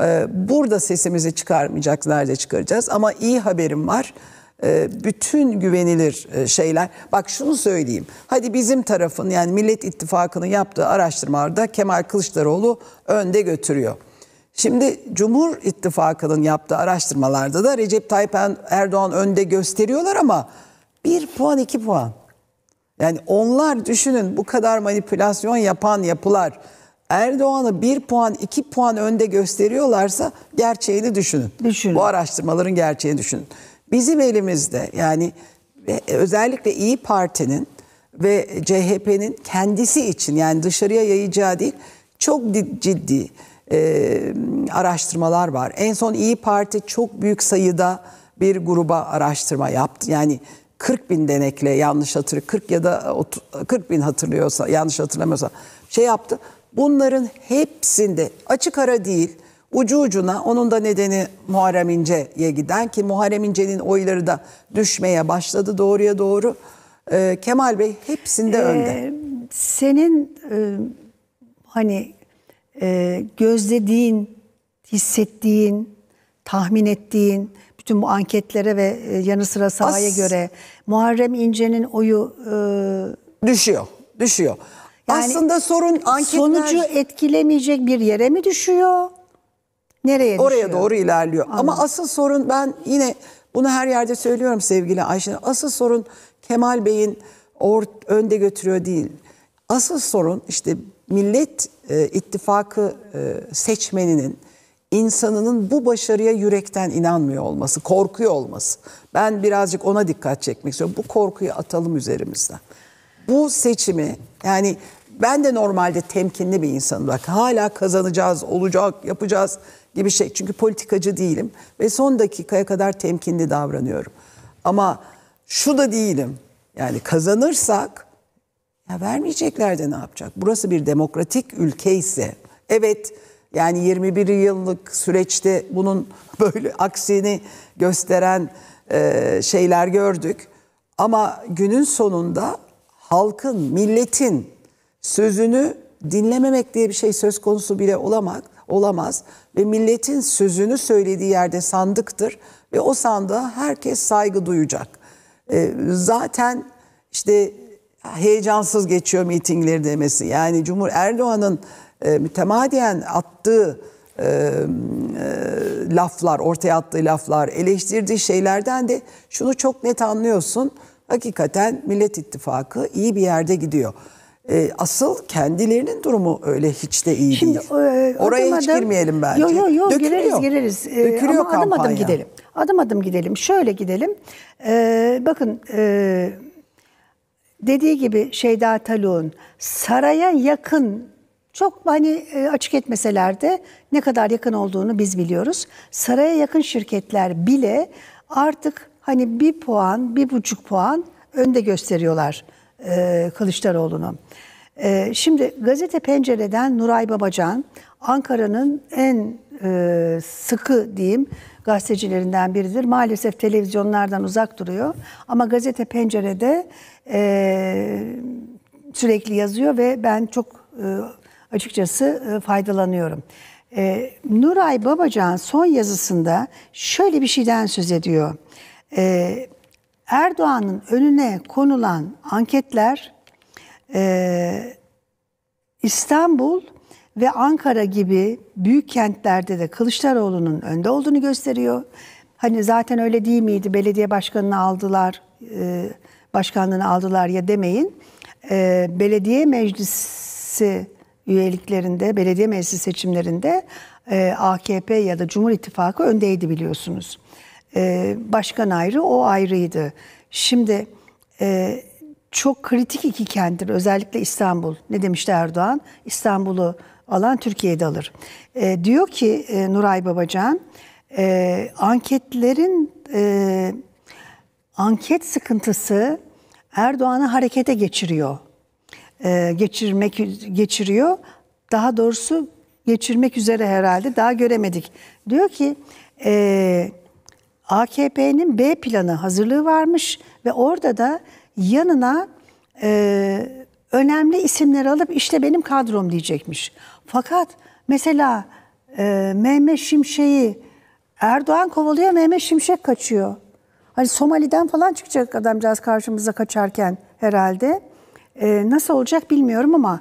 Ee, burada sesimizi çıkarmayacak, nerede çıkaracağız? Ama iyi haberim var. Ee, bütün güvenilir e, şeyler. Bak şunu söyleyeyim. Hadi bizim tarafın yani Millet İttifakı'nın yaptığı araştırmalarda Kemal Kılıçdaroğlu önde götürüyor. Şimdi Cumhur İttifakı'nın yaptığı araştırmalarda da Recep Tayyip Erdoğan önde gösteriyorlar ama bir puan iki puan. Yani onlar düşünün bu kadar manipülasyon yapan yapılar Erdoğan'ı bir puan, iki puan önde gösteriyorlarsa gerçeğini düşünün. düşünün. Bu araştırmaların gerçeğini düşünün. Bizim elimizde yani e, özellikle İyi Parti'nin ve CHP'nin kendisi için yani dışarıya yayacağı değil çok ciddi e, araştırmalar var. En son İyi Parti çok büyük sayıda bir gruba araştırma yaptı. Yani 40 bin denekle yanlış hatırlıyor 40 ya da 40 bin hatırlıyorsa yanlış hatırlamıyorsa şey yaptı. Bunların hepsinde açık ara değil ucu ucuna onun da nedeni Muharrem İnce'ye giden ki Muharrem İnce'nin oyları da düşmeye başladı doğruya doğru. Ee, Kemal Bey hepsinde ee, önde. Senin e, hani e, gözlediğin, hissettiğin, tahmin ettiğin bütün bu anketlere ve e, yanı sıra sahaya As göre Muharrem İnce'nin oyu e, düşüyor. Düşüyor. Yani Aslında sorun anketler... Sonucu etkilemeyecek bir yere mi düşüyor? Nereye Oraya doğru ilerliyor. Anladım. Ama asıl sorun ben yine bunu her yerde söylüyorum sevgili Ayşe. Asıl sorun Kemal Bey'in or, önde götürüyor değil. Asıl sorun işte Millet e, İttifakı e, seçmeninin insanının bu başarıya yürekten inanmıyor olması, korkuyor olması. Ben birazcık ona dikkat çekmek istiyorum. Bu korkuyu atalım üzerimizden bu seçimi yani ben de normalde temkinli bir insanım. Bak hala kazanacağız, olacak, yapacağız gibi şey. Çünkü politikacı değilim ve son dakikaya kadar temkinli davranıyorum. Ama şu da değilim. Yani kazanırsak ya vermeyecekler de ne yapacak? Burası bir demokratik ülke ise evet yani 21 yıllık süreçte bunun böyle aksini gösteren e, şeyler gördük. Ama günün sonunda halkın, milletin sözünü dinlememek diye bir şey söz konusu bile olamak olamaz ve milletin sözünü söylediği yerde sandıktır ve o sandığa herkes saygı duyacak. E, zaten işte heyecansız geçiyor mitingleri demesi. Yani Cumhur Erdoğan'ın e, mütemadiyen attığı e, e, laflar, ortaya attığı laflar, eleştirdiği şeylerden de şunu çok net anlıyorsun hakikaten Millet İttifakı iyi bir yerde gidiyor. E, asıl kendilerinin durumu öyle hiç de iyi Şimdi, değil. E, Oraya adım, hiç girmeyelim bence. Yok yok yok. gireriz gireriz. E, Dökülüyor ama adım adım gidelim. Adım adım gidelim. Şöyle gidelim. E, bakın e, dediği gibi Şeyda Talun saraya yakın çok hani e, açık etmeseler de ne kadar yakın olduğunu biz biliyoruz. Saraya yakın şirketler bile artık hani bir puan, bir buçuk puan önde gösteriyorlar e, Kılıçdaroğlu'nu. E, şimdi gazete pencereden Nuray Babacan, Ankara'nın en e, sıkı diyeyim gazetecilerinden biridir. Maalesef televizyonlardan uzak duruyor ama gazete pencerede e, sürekli yazıyor ve ben çok e, açıkçası e, faydalanıyorum. E, Nuray Babacan son yazısında şöyle bir şeyden söz ediyor e, Erdoğan'ın önüne konulan anketler e, İstanbul ve Ankara gibi büyük kentlerde de Kılıçdaroğlu'nun önde olduğunu gösteriyor. Hani zaten öyle değil miydi? Belediye başkanını aldılar, e, başkanlığını aldılar ya demeyin. E, belediye meclisi üyeliklerinde, belediye meclisi seçimlerinde e, AKP ya da Cumhur İttifakı öndeydi biliyorsunuz. E, başkan ayrı, o ayrıydı. Şimdi e, çok kritik iki kenttir. Özellikle İstanbul. Ne demişti Erdoğan? İstanbul'u alan Türkiye'de alır. E, diyor ki e, Nuray Babacan, anketlerin anket sıkıntısı Erdoğan'ı harekete geçiriyor. geçirmek geçiriyor. Daha doğrusu geçirmek üzere herhalde. Daha göremedik. Diyor ki e, AKP'nin B planı hazırlığı varmış ve orada da yanına e, önemli isimler alıp işte benim kadrom diyecekmiş. Fakat mesela e, Mehmet Şimşek'i Erdoğan kovalıyor, Mehmet Şimşek kaçıyor. Hani Somali'den falan çıkacak adamcağız karşımıza kaçarken herhalde. E, nasıl olacak bilmiyorum ama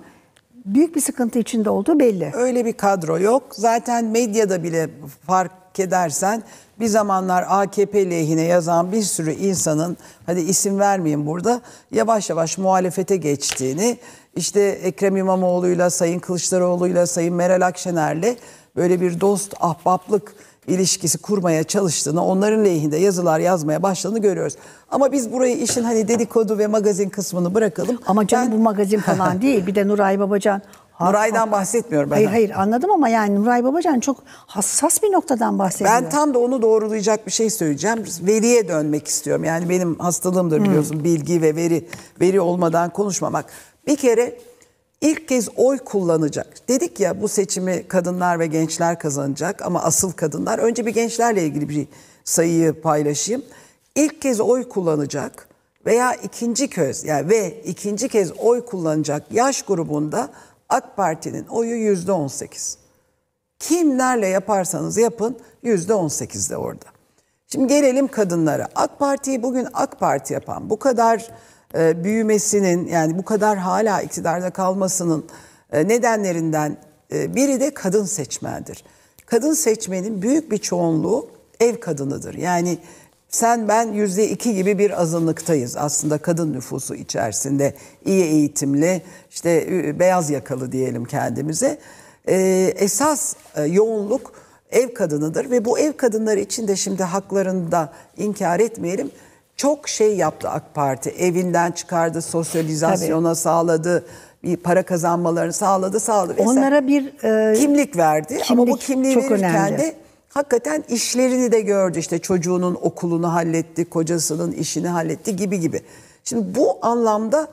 büyük bir sıkıntı içinde olduğu belli. Öyle bir kadro yok. Zaten medyada bile fark kedersen bir zamanlar AKP lehine yazan bir sürü insanın hadi isim vermeyeyim burada yavaş yavaş muhalefete geçtiğini işte Ekrem İmamoğlu'yla, Sayın Kılıçdaroğlu'yla, Sayın Meral Akşener'le böyle bir dost ahbaplık ilişkisi kurmaya çalıştığını, onların lehinde yazılar yazmaya başladığını görüyoruz. Ama biz burayı işin hani dedikodu ve magazin kısmını bırakalım. Ama canım ben... bu magazin falan değil. Bir de Nuray Babacan Har, Nuray'dan bahsetmiyorum ben. Hayır hayır anladım ama yani Nuray Babacan çok hassas bir noktadan bahsediyor. Ben tam da onu doğrulayacak bir şey söyleyeceğim. Veriye dönmek istiyorum. Yani benim hastalığımdır hmm. biliyorsun hmm. bilgi ve veri veri olmadan konuşmamak. Bir kere ilk kez oy kullanacak. Dedik ya bu seçimi kadınlar ve gençler kazanacak ama asıl kadınlar. Önce bir gençlerle ilgili bir sayıyı paylaşayım. İlk kez oy kullanacak veya ikinci kez yani ve ikinci kez oy kullanacak yaş grubunda AK Parti'nin oyu yüzde on sekiz. Kimlerle yaparsanız yapın yüzde on sekiz de orada. Şimdi gelelim kadınlara. AK Parti'yi bugün AK Parti yapan bu kadar e, büyümesinin yani bu kadar hala iktidarda kalmasının e, nedenlerinden e, biri de kadın seçmendir. Kadın seçmenin büyük bir çoğunluğu ev kadınıdır. Yani sen ben yüzde iki gibi bir azınlıktayız aslında kadın nüfusu içerisinde iyi eğitimli işte beyaz yakalı diyelim kendimize ee, esas e, yoğunluk ev kadınıdır ve bu ev kadınları için de şimdi haklarını da inkar etmeyelim çok şey yaptı AK Parti evinden çıkardı sosyalizasyona Tabii. sağladı bir para kazanmalarını sağladı sağladı. Onlara bir e, kimlik verdi kimlik ama bu kimliği çok verirken önemli. de hakikaten işlerini de gördü. işte çocuğunun okulunu halletti, kocasının işini halletti gibi gibi. Şimdi bu anlamda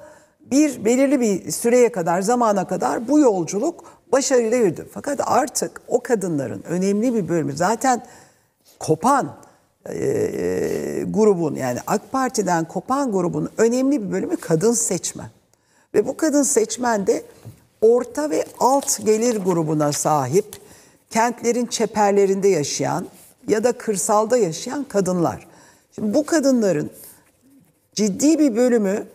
bir belirli bir süreye kadar, zamana kadar bu yolculuk başarıyla yürüdü. Fakat artık o kadınların önemli bir bölümü zaten kopan e, e grubun yani AK Parti'den kopan grubun önemli bir bölümü kadın seçmen. Ve bu kadın seçmen de orta ve alt gelir grubuna sahip kentlerin çeperlerinde yaşayan ya da kırsalda yaşayan kadınlar. Şimdi bu kadınların ciddi bir bölümü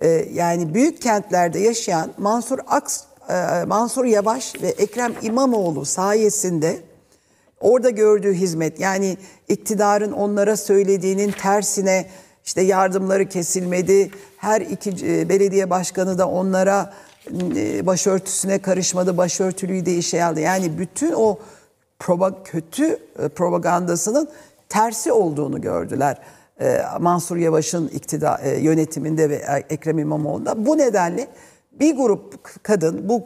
e, yani büyük kentlerde yaşayan Mansur Aks e, Mansur Yavaş ve Ekrem İmamoğlu sayesinde orada gördüğü hizmet yani iktidarın onlara söylediğinin tersine işte yardımları kesilmedi. Her iki e, belediye başkanı da onlara e, başörtüsüne karışmadı, başörtülüyü de işe aldı. Yani bütün o kötü e, propagandasının tersi olduğunu gördüler. E, Mansur Yavaş'ın iktida yönetiminde ve Ekrem İmamoğlu'nda. Bu nedenle bir grup kadın bu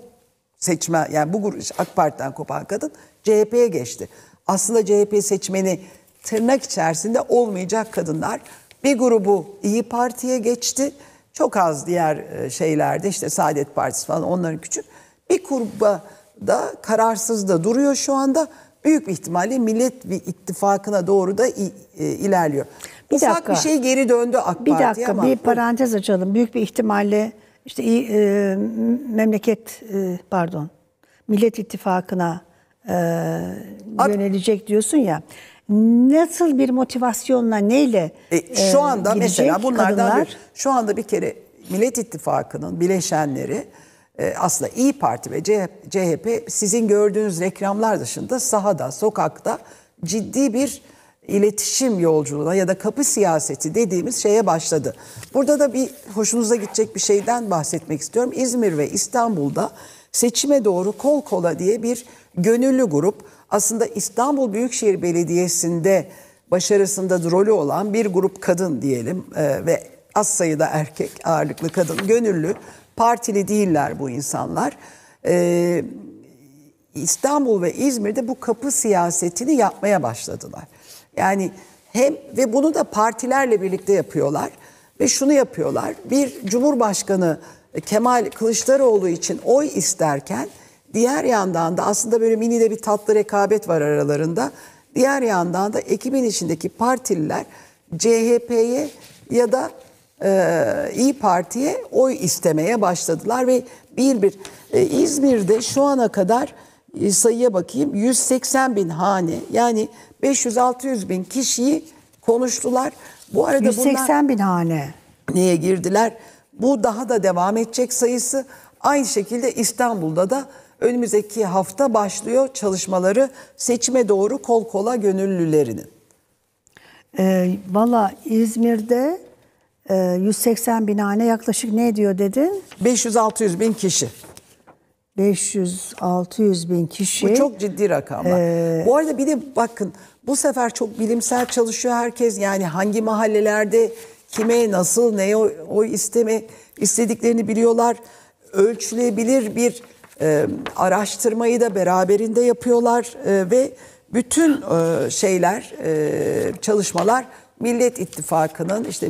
seçme yani bu grup AK Parti'den kopan kadın CHP'ye geçti. Aslında CHP seçmeni tırnak içerisinde olmayacak kadınlar bir grubu İyi Parti'ye geçti. Çok az diğer e, şeylerde işte Saadet Partisi falan onların küçük. Bir kurba da kararsız da duruyor şu anda. Büyük bir ihtimalle Millet bir ittifakına doğru da e, ilerliyor. Bir Ufak dakika, bir şey geri döndü AK bir Parti dakika, ama. Bir parantez açalım. Büyük bir ihtimalle işte e, memleket e, pardon Millet İttifakı'na e, yönelecek diyorsun ya nasıl bir motivasyonla neyle e, şu e, anda e, mesela bunlardan kadınlar? bir, şu anda bir kere Millet İttifakı'nın bileşenleri e, aslında İyi Parti ve CHP, CHP sizin gördüğünüz reklamlar dışında sahada, sokakta ciddi bir iletişim yolculuğuna ya da kapı siyaseti dediğimiz şeye başladı. Burada da bir hoşunuza gidecek bir şeyden bahsetmek istiyorum. İzmir ve İstanbul'da seçime doğru kol kola diye bir gönüllü grup aslında İstanbul Büyükşehir Belediyesi'nde başarısında rolü olan bir grup kadın diyelim e, ve az sayıda erkek ağırlıklı kadın gönüllü partili değiller bu insanlar. E, İstanbul ve İzmir'de bu kapı siyasetini yapmaya başladılar. Yani hem ve bunu da partilerle birlikte yapıyorlar ve şunu yapıyorlar. Bir Cumhurbaşkanı Kemal Kılıçdaroğlu için oy isterken Diğer yandan da aslında böyle mini de bir tatlı rekabet var aralarında. Diğer yandan da ekibin içindeki partililer CHP'ye ya da e, İyi Parti'ye oy istemeye başladılar ve bir bir e, İzmir'de şu ana kadar e, sayıya bakayım 180 bin hane yani 500-600 bin kişiyi konuştular. Bu arada 180 bunlar, bin hane neye girdiler? Bu daha da devam edecek sayısı. Aynı şekilde İstanbul'da da Önümüzdeki hafta başlıyor çalışmaları seçime doğru kol kola gönüllülerinin. E, ee, Valla İzmir'de e, 180 binane yaklaşık ne diyor dedin? 500-600 bin kişi. 500-600 bin kişi. Bu çok ciddi rakam. Ee, bu arada bir de bakın bu sefer çok bilimsel çalışıyor herkes. Yani hangi mahallelerde kime nasıl neye o isteme istediklerini biliyorlar. Ölçülebilir bir ee, araştırmayı da beraberinde yapıyorlar e, ve bütün e, şeyler, e, çalışmalar Millet İttifakı'nın işte